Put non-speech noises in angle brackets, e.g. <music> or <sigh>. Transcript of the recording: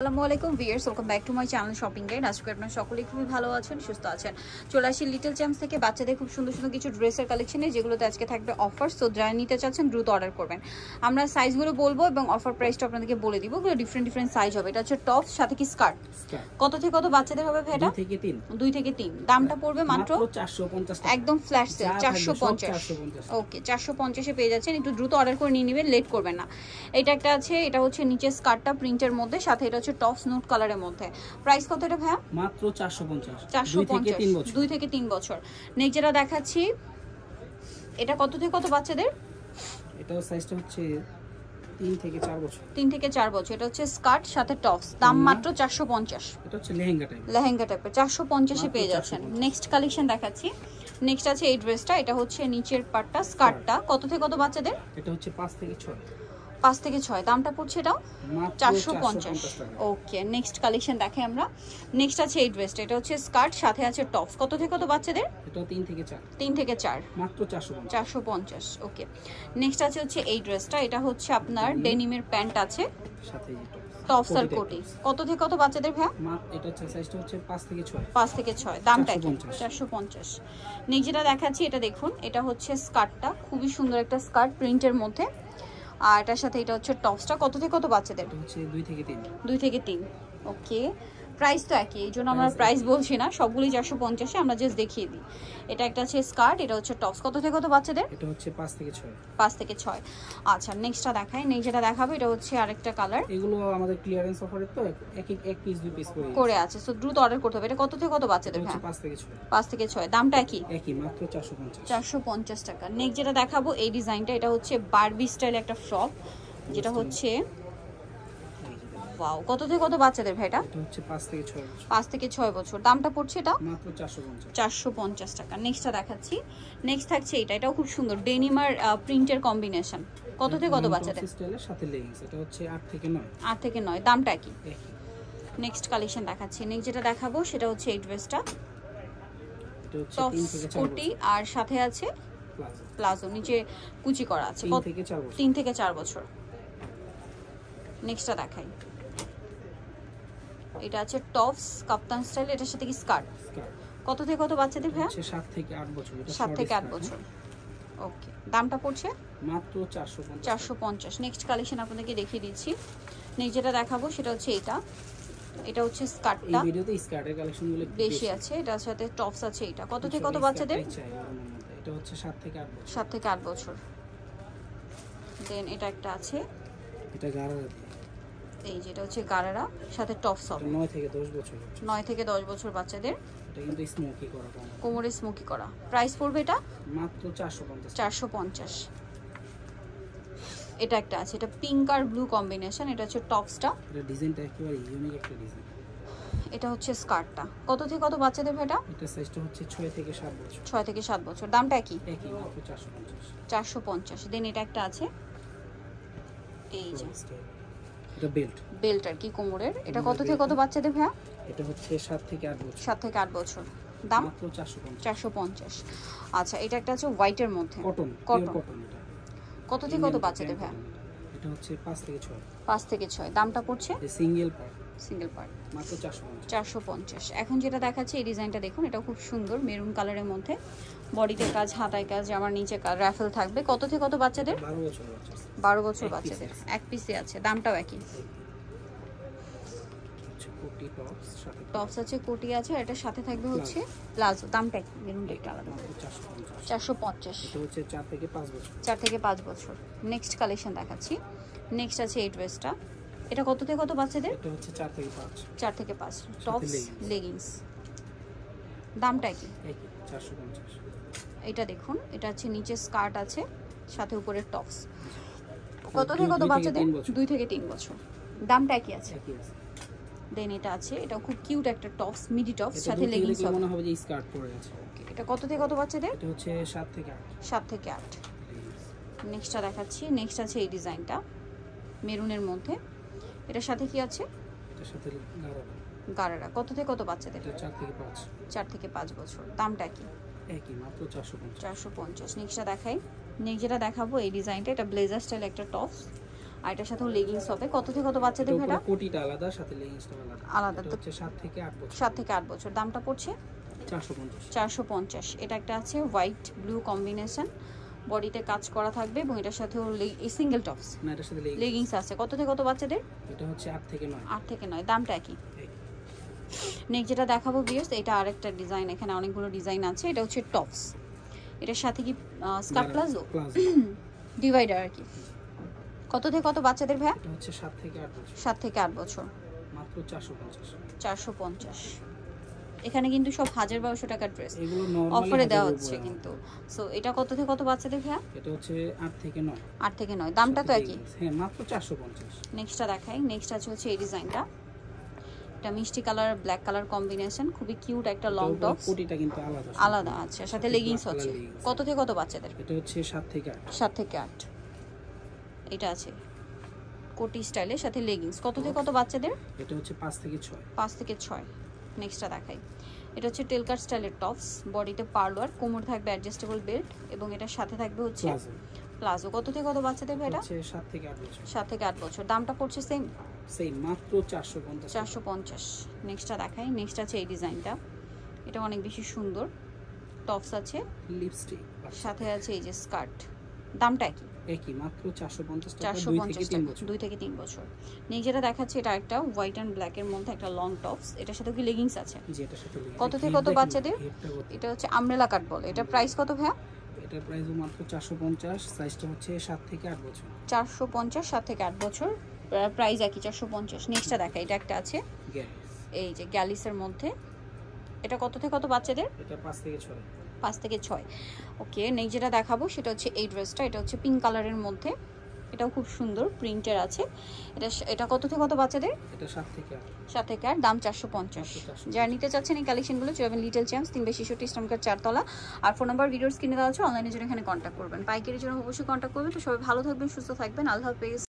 আসসালামু আলাইকুম viewers welcome back to my channel shopping guide সকলেই খুবই ভালো আছেন সুস্থ আছেন চলে আসি লিটল থেকে বাচ্চাদের খুব সুন্দর সুন্দর কিছু ড্রেসের কালেকশনে যেগুলোতে আজকে থাকবে অফার সো যারা নিতে চাচ্ছেন দ্রুত অর্ডার করবেন আমরা সাইজগুলো বলবো এবং অফার প্রাইসটা আপনাদেরকে বলে দিব ডিফারেন্ট ডিফারেন্ট সাইজ হবে এটা হচ্ছে টপ সাথে কি স্কার্ট কত থেকে কত বাচ্চাদের হবে থেকে তিন দুই থেকে তিন দামটা হ্যাঁ। পড়বে মাত্র চারশো একদম ফ্ল্যাট সেল চারশো পঞ্চাশ ওকে চারশো পঞ্চাশে পেয়ে যাচ্ছেন একটু দ্রুত অর্ডার করে নিয়ে নেবেন লেট করবেন না এটা একটা আছে এটা হচ্ছে নিচে স্কার্টটা প্রিন্টের মধ্যে সাথে এটা হচ্ছে টপস নুট কালারের মধ্যে প্রাইস কত এটা ভাই মাত্র 450 450 2 থেকে 3 বছর নেক্সট যেটা দেখাচ্ছি এটা কত থেকে কত বাচ্চাদের এটাও সাইজটা হচ্ছে 3 থেকে 4 বছর 3 থেকে 4 বছর এটা হচ্ছে স্কার্ট সাথে টপস দাম মাত্র 450 এটা হচ্ছে লেহেঙ্গা টাইপ লেহেঙ্গা টাইপ 450 এ পেয়ে যাচ্ছেন নেক্সট কালেকশন দেখাচ্ছি নেক্সট আছে এই ড্রেসটা এটা হচ্ছে নিচের পার্টটা স্কার্টটা হ্যাঁ। কত থেকে কত বাচ্চাদের এটা হচ্ছে 5 থেকে 6 পাঁচ থেকে ছয় দামটা পড়ছে এটাও চারশো পঞ্চাশ ওকে নেক্সট কালেকশন দেখে আমরা নেক্সট আছে এই ড্রেসটা এটা হচ্ছে স্কার্ট সাথে আছে টপস কত থেকে কত বাচ্চাদের তিন থেকে চার তিন থেকে চার মাত্র চারশো পঞ্চাশ ওকে নেক্সট আছে হচ্ছে এই ড্রেসটা এটা হচ্ছে আপনার ডেনিমের প্যান্ট আছে সাথে টপস আর কোটি কত থেকে কত বাচ্চাদের ভাই এটা হচ্ছে থেকে 6 5 থেকে 6 নেক্সট যেটা দেখাচ্ছি এটা দেখুন এটা হচ্ছে স্কার্টটা খুবই সুন্দর একটা স্কার্ট প্রিন্টের মধ্যে আর এটার সাথে এটা হচ্ছে টপসটা কত থেকে কত বাচ্চাদের হচ্ছে 2 থেকে 3 2 থেকে 3 ওকে প্রাইস তো একই এই জন্য আমরা প্রাইস বলছি না সবগুলি চারশো পঞ্চাশে আমরা জাস্ট দেখিয়ে দিই এটা একটা হচ্ছে স্কার্ট এটা হচ্ছে টপস কত থেকে কত বাচ্চাদের এটা হচ্ছে পাঁচ থেকে ছয় পাঁচ থেকে ছয় আচ্ছা নেক্সটটা দেখাই যেটা দেখাবো এটা হচ্ছে আরেকটা কালার এগুলো আমাদের ক্লিয়ারেন্স অফারে তো এক এক পিস দুই পিস করে করে আছে সো দ্রুত অর্ডার করতে হবে এটা কত থেকে কত বাচ্চাদের হ্যাঁ পাঁচ থেকে ছয় পাঁচ থেকে ছয় দামটা একই একই মাত্র চারশো পঞ্চাশ চারশো পঞ্চাশ টাকা নেক্সট যেটা দেখাবো এই ডিজাইনটা এটা হচ্ছে বারবি স্টাইল একটা ফ্রক যেটা হচ্ছে ওয়াও কত থেকে কত বাচ্চাদের ভাইটা হচ্ছে 5 থেকে 6 বছর 5 থেকে 6 বছর দামটা পড়ছে এটা মাত্র 450 450 টাকা নেক্সটটা দেখাচ্ছি নেক্সট থাকছে এটা এটাও খুব সুন্দর ডেনিমার প্রিন্টের কম্বিনেশন কত থেকে কত বাচ্চাদের স্টাইলের সাথে লেগিংস এটা হচ্ছে 8 থেকে 9 8 থেকে 9 দামটা কি নেক্সট কালেকশন দেখাচ্ছি নেক্সট যেটা দেখাবো সেটা হচ্ছে এই ড্রেসটা কোটি আর সাথে আছে প্লাজো নিচে কুচি করা আছে তিন থেকে চার বছর নেক্সটটা দেখাই এটা আছে টপস কাপ্তান স্টাইল এটার সাথে কি স্কার্ট কত থেকে কত বাচ্চাদের আছে 7 থেকে 8 বছর এটা 7 থেকে 8 হ্যাঁ। বছর ওকে দামটা পড়ছে মাত্র 450 450 নেক্সট কালেকশন আপনাদেরকে দেখিয়ে দিচ্ছি নেক্সট যেটা দেখাবো সেটা হচ্ছে এটা এটা হচ্ছে স্কার্টটা এই ভিডিওতে স্কার্টের কালেকশনগুলো বেশি আছে এটার সাথে টপস আছে এটা কত থেকে কত বাচ্চাদের এটা হচ্ছে 7 থেকে 8 বছর 7 থেকে 8 বছর দেন এটা একটা আছে এটা 11 এই যেটা হচ্ছে গারারা সাথে টপস হবে 9 থেকে 10 বছর 9 থেকে 10 বছর বাচ্চাদের এটা কিন্তু স্মোকি করা কোমরে স্মোকি করা প্রাইস পড়বে এটা মাত্র 450 450 এটা একটা আছে এটা পিঙ্ক আর ব্লু কম্বিনেশন এটা হচ্ছে টপসটা এটা ডিজাইনটা একেবারে ইউনিক একটা ডিজাইন এটা হচ্ছে স্কার্টটা কত থেকে কত বাচ্চা দেবে এটা এটা সাইজটা হচ্ছে 6 থেকে 7 বছর 6 থেকে 7 বছর দামটা কি একই মাত্র 450 450 দেন এটা একটা আছে এই যে এটা বেল্ট বেল্ট আর কি কোমরের এটা কত থেকে কত বাচ্চাদের ভাইয়া এটা হচ্ছে 7 থেকে 8 বছর 7 থেকে 8 বছর দাম মাত্র 450 আচ্ছা এটা একটা আছে হোয়াইট এর মধ্যে কটন কটন কত থেকে কত বাচ্চাদের ভাইয়া এটা হচ্ছে 5 থেকে 6 5 থেকে 6 দামটা পড়ছে সিঙ্গেল পার্ট সিঙ্গেল পার্ট চারশো পঞ্চাশ এখন যেটা দেখাচ্ছে এই ডিজাইনটা দেখুন এটা খুব সুন্দর মেরুন কালারের মধ্যে বডিতে কাজ হাতায় কাজ আমার নিচে র্যাফেল থাকবে কত থেকে কত বাচ্চাদের বারো বছর বাচ্চাদের এক পিসে আছে দামটাও একই টপস আছে কোটি আছে আর এটার সাথে থাকবে হচ্ছে প্লাজো দামটা কি বেলুনটা একটু আলাদা চারশো পঞ্চাশ থেকে পাঁচ চার থেকে পাঁচ বছর নেক্সট কালেকশন দেখাচ্ছি নেক্সট আছে এই ড্রেসটা এটা কত থেকে কত বাচ্চাদের এটা হচ্ছে 4 থেকে 5 4 থেকে 5 টপস লেগিংস দামটা কি 450 এটা দেখুন এটা হচ্ছে নিচে স্কার্ট আছে সাথে উপরে টপস কত থেকে কত বাচ্চাদের 2 থেকে 3 বছর দামটা কি আছে দেন এটা আছে এটা খুব কিউট একটা টপস মিডি টপস সাথে লেগিংস মনে হবে যে স্কার্ট পরে আছে এটা কত থেকে কত বাচ্চাদের এটা হচ্ছে 7 থেকে 8 7 থেকে 8 নেক্সটটা দেখাচ্ছি নেক্সট আছে এই ডিজাইনটা মেরুনের মধ্যে এটার সাথে কি আছে এটার সাথে গারারা কত থেকে কত বাচ্চাদের চার থেকে পাঁচ চার থেকে পাঁচ বছর দামটা কি একই মাত্র চারশো পঞ্চাশ চারশো পঞ্চাশ নেক্সটটা দেখাই নেক্সট যেটা দেখাবো এই ডিজাইনটা এটা ব্লেজার স্টাইল একটা টপস আর এটার সাথে লেগিংস হবে কত থেকে কত বাচ্চাদের ভেটা কোটিটা আলাদা সাথে লেগিংসটা আলাদা আলাদা তো হচ্ছে 7 থেকে 8 বছর 7 থেকে 8 বছর দামটা পড়ছে 450 450 এটা একটা আছে হোয়াইট ব্লু কম্বিনেশন বডিতে কাজ করা থাকবে এবং এটার সাথে সিঙ্গেল টপস না এটার সাথে লেগিংস আছে কত থেকে কত বাচ্চাদের এটা হচ্ছে 8 থেকে 9 8 থেকে 9 দামটা একই নেক্সট যেটা দেখাবো বিয়ার্স এটা আরেকটা ডিজাইন এখানে অনেকগুলো ডিজাইন আছে এটা হচ্ছে টপস এটার সাথে কি স্কার্ফ প্লাজো ডিভাইডার <clears throat> আর কি কত থেকে কত বাচ্চাদের ভাইয়া হচ্ছে 7 থেকে 8 বছর 7 থেকে 8 বছর মাত্র 450 450 এখানে কিন্তু সব হাজার বারোশো টাকার ড্রেস অফারে দেওয়া হচ্ছে কিন্তু সো এটা কত থেকে কত বাচ্চাদের ভাইয়া এটা হচ্ছে আট থেকে নয় আট থেকে নয় দামটা তো একই হ্যাঁ মাত্র চারশো পঞ্চাশ নেক্সটটা দেখাই নেক্সট আছে হচ্ছে এই ডিজাইনটা একটা মিষ্টি কালার ব্ল্যাক কালার কম্বিনেশন খুবই কিউট একটা লং টপ কুটিটা কিন্তু আলাদা আলাদা আছে সাথে লেগিংস আছে কত থেকে কত বাচ্চাদের এটা হচ্ছে 7 থেকে 8 7 থেকে 8 এটা আছে কোটি স্টাইলে সাথে লেগিংস কত থেকে কত বাচ্চাদের এটা হচ্ছে 5 থেকে 6 5 থেকে 6 নেক্সটটা দেখাই এটা হচ্ছে টেলকার স্টাইলের টপস বডিতে পার্লার কোমর থাকবে অ্যাডজাস্টেবল বেল্ট এবং এটার সাথে থাকবে হচ্ছে প্লাজো কত থেকে কত বাচ্চা দেবে এটা 7 থেকে 8 বছর 7 থেকে 8 বছর দামটা পড়ছে সেম সেম মাত্র 450 450 নেক্সটটা দেখাই নেক্সট আছে এই ডিজাইনটা এটা অনেক বেশি সুন্দর টপস আছে লিপস্টিক সাথে আছে এই যে স্কার্ট দামটা একই একই মাত্র 450 টাকা 450 বছর 2 থেকে 3 বছর নেক্সট যেটা দেখাচ্ছে এটা একটা হোয়াইট এন্ড ব্ল্যাক এর মধ্যে একটা লং টপস এটার সাথে কি লেগিংস আছে জি এটার সাথে কত থেকে কত বাচ্চাদের এটা হচ্ছে আমব্রেলা কাট বলে এটা প্রাইস কত ভাইয়া এটার প্রাইস মাত্র 450 সাইজটা হচ্ছে 7 থেকে 8 বছর 450 7 থেকে 8 বছর প্রাইস একই 450 নেক্সটটা দেখা এটা একটা আছে এই যে গ্যালিসের মধ্যে এটা কত থেকে কত বাচ্চাদের এটা 5 থেকে 6 পাঁচ থেকে ছয় ওকে নেক্সট যেটা দেখাবো সেটা হচ্ছে এই ড্রেসটা এটা হচ্ছে পিঙ্ক কালারের মধ্যে এটাও খুব সুন্দর প্রিন্টের আছে এটা এটা কত থেকে কত বাচ্চাদের সাথে আর দাম চারশো পঞ্চাশ যারা নিতে চাচ্ছেন এই কালেকশনগুলো চলবেন লিটল চ্যাম্পস তিন শিশুটি ষষ্টি চারতলা আর ফোন নাম্বার ভিডিওর স্ক্রিনে দেওয়া আছে অনলাইনে জন্য এখানে কন্ট্যাক্ট করবেন পাইকারি জন্য অবশ্যই কন্ট্যাক্ট করবেন তো সবাই ভালো থাকবেন সুস্থ থাকবেন আল্লাহ